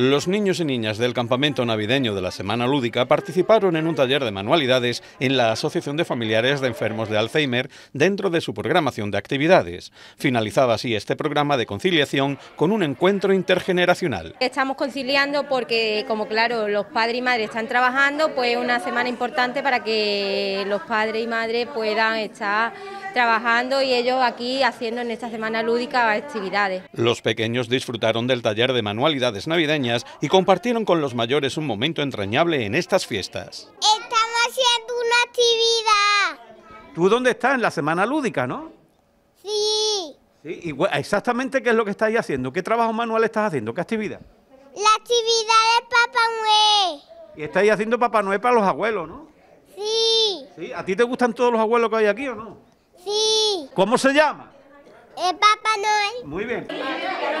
Los niños y niñas del campamento navideño de la Semana Lúdica participaron en un taller de manualidades en la Asociación de Familiares de Enfermos de Alzheimer dentro de su programación de actividades. Finalizaba así este programa de conciliación con un encuentro intergeneracional. Estamos conciliando porque, como claro, los padres y madres están trabajando, pues una semana importante para que los padres y madres puedan estar trabajando y ellos aquí haciendo en esta semana lúdica actividades. Los pequeños disfrutaron del taller de manualidades navideñas y compartieron con los mayores un momento entrañable en estas fiestas. Estamos haciendo una actividad. ¿Tú dónde estás? En la semana lúdica, ¿no? Sí. sí exactamente qué es lo que estáis haciendo? ¿Qué trabajo manual estás haciendo? ¿Qué actividad? La actividad de Papá Noel. Y estáis haciendo Papá Noel para los abuelos, ¿no? Sí. ¿Sí? ¿A ti te gustan todos los abuelos que hay aquí o no? Sí. ¿Cómo se llama? El eh, Papá Noel. Muy bien.